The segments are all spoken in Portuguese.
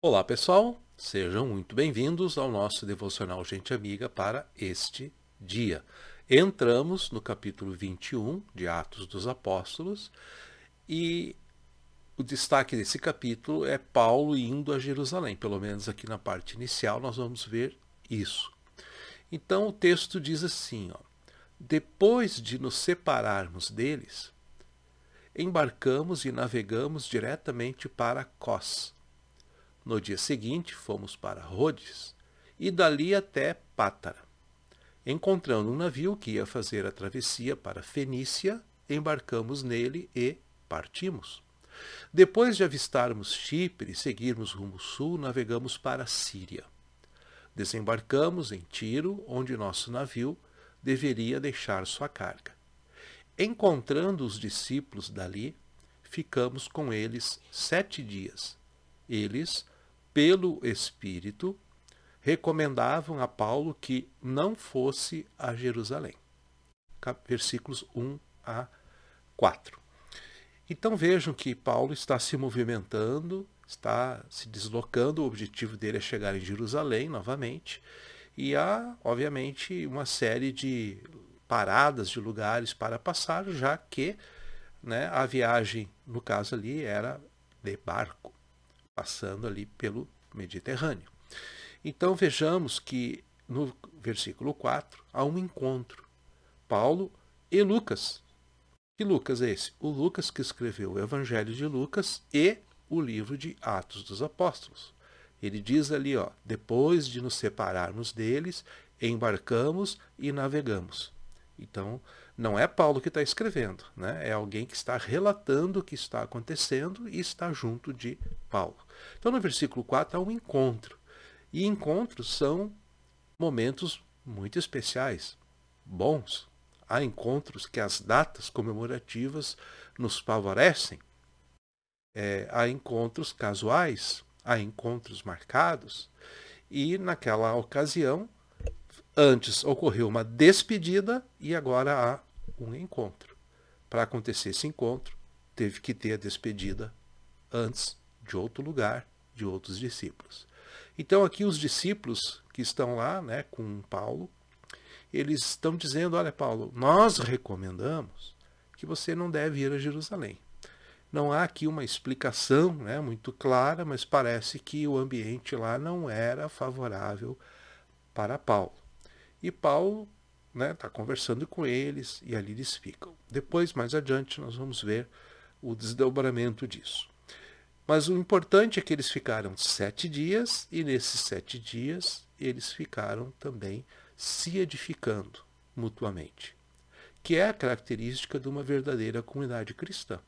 Olá pessoal, sejam muito bem-vindos ao nosso devocional Gente Amiga para este dia. Entramos no capítulo 21 de Atos dos Apóstolos e o destaque desse capítulo é Paulo indo a Jerusalém, pelo menos aqui na parte inicial nós vamos ver isso. Então o texto diz assim, ó, depois de nos separarmos deles, embarcamos e navegamos diretamente para Cós no dia seguinte, fomos para Rhodes e dali até Pátara. Encontrando um navio que ia fazer a travessia para Fenícia, embarcamos nele e partimos. Depois de avistarmos Chipre e seguirmos rumo sul, navegamos para a Síria. Desembarcamos em Tiro, onde nosso navio deveria deixar sua carga. Encontrando os discípulos dali, ficamos com eles sete dias. Eles pelo Espírito, recomendavam a Paulo que não fosse a Jerusalém. Versículos 1 a 4. Então vejam que Paulo está se movimentando, está se deslocando, o objetivo dele é chegar em Jerusalém novamente. E há, obviamente, uma série de paradas de lugares para passar, já que né, a viagem, no caso ali, era de barco passando ali pelo Mediterrâneo. Então vejamos que no versículo 4 há um encontro. Paulo e Lucas. Que Lucas é esse? O Lucas que escreveu o Evangelho de Lucas e o livro de Atos dos Apóstolos. Ele diz ali, ó, depois de nos separarmos deles, embarcamos e navegamos. Então, não é Paulo que está escrevendo, né? é alguém que está relatando o que está acontecendo e está junto de Paulo. Então, no versículo 4 há um encontro. E encontros são momentos muito especiais, bons. Há encontros que as datas comemorativas nos favorecem. É, há encontros casuais, há encontros marcados. E naquela ocasião, antes ocorreu uma despedida e agora há um encontro. Para acontecer esse encontro, teve que ter a despedida antes de outro lugar, de outros discípulos. Então aqui os discípulos que estão lá, né, com Paulo, eles estão dizendo, olha Paulo, nós recomendamos que você não deve ir a Jerusalém. Não há aqui uma explicação né, muito clara, mas parece que o ambiente lá não era favorável para Paulo. E Paulo né, tá conversando com eles e ali eles ficam. Depois, mais adiante, nós vamos ver o desdobramento disso. Mas o importante é que eles ficaram sete dias e nesses sete dias eles ficaram também se edificando mutuamente, que é a característica de uma verdadeira comunidade cristã.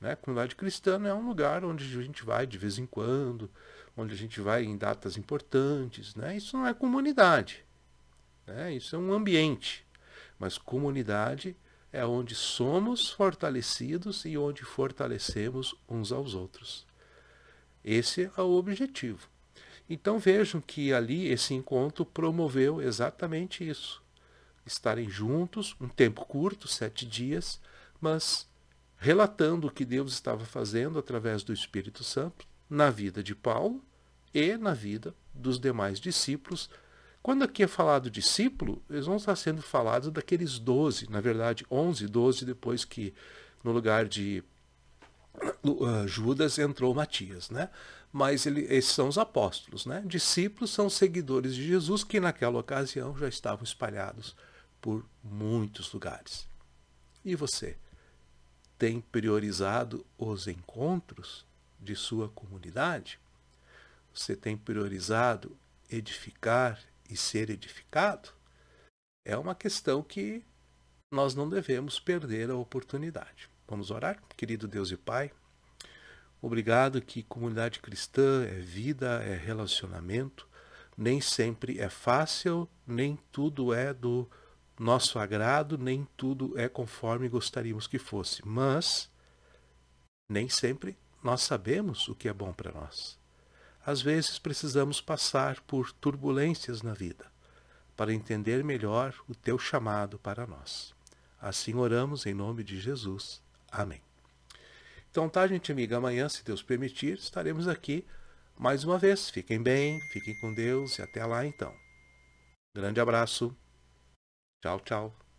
Né? Comunidade cristã não é um lugar onde a gente vai de vez em quando, onde a gente vai em datas importantes. Né? Isso não é comunidade. Né? Isso é um ambiente. Mas comunidade é onde somos fortalecidos e onde fortalecemos uns aos outros. Esse é o objetivo. Então vejam que ali esse encontro promoveu exatamente isso. Estarem juntos, um tempo curto, sete dias, mas relatando o que Deus estava fazendo através do Espírito Santo na vida de Paulo e na vida dos demais discípulos quando aqui é falado discípulo, eles vão estar sendo falados daqueles 12, na verdade 11, 12, depois que no lugar de ah, Judas entrou Matias, né? Mas ele, esses são os apóstolos, né? Discípulos são seguidores de Jesus que naquela ocasião já estavam espalhados por muitos lugares. E você tem priorizado os encontros de sua comunidade? Você tem priorizado edificar e ser edificado, é uma questão que nós não devemos perder a oportunidade. Vamos orar? Querido Deus e Pai, obrigado que comunidade cristã é vida, é relacionamento, nem sempre é fácil, nem tudo é do nosso agrado, nem tudo é conforme gostaríamos que fosse, mas nem sempre nós sabemos o que é bom para nós. Às vezes precisamos passar por turbulências na vida para entender melhor o teu chamado para nós. Assim oramos em nome de Jesus. Amém. Então tá, gente amiga, amanhã, se Deus permitir, estaremos aqui mais uma vez. Fiquem bem, fiquem com Deus e até lá então. Grande abraço. Tchau, tchau.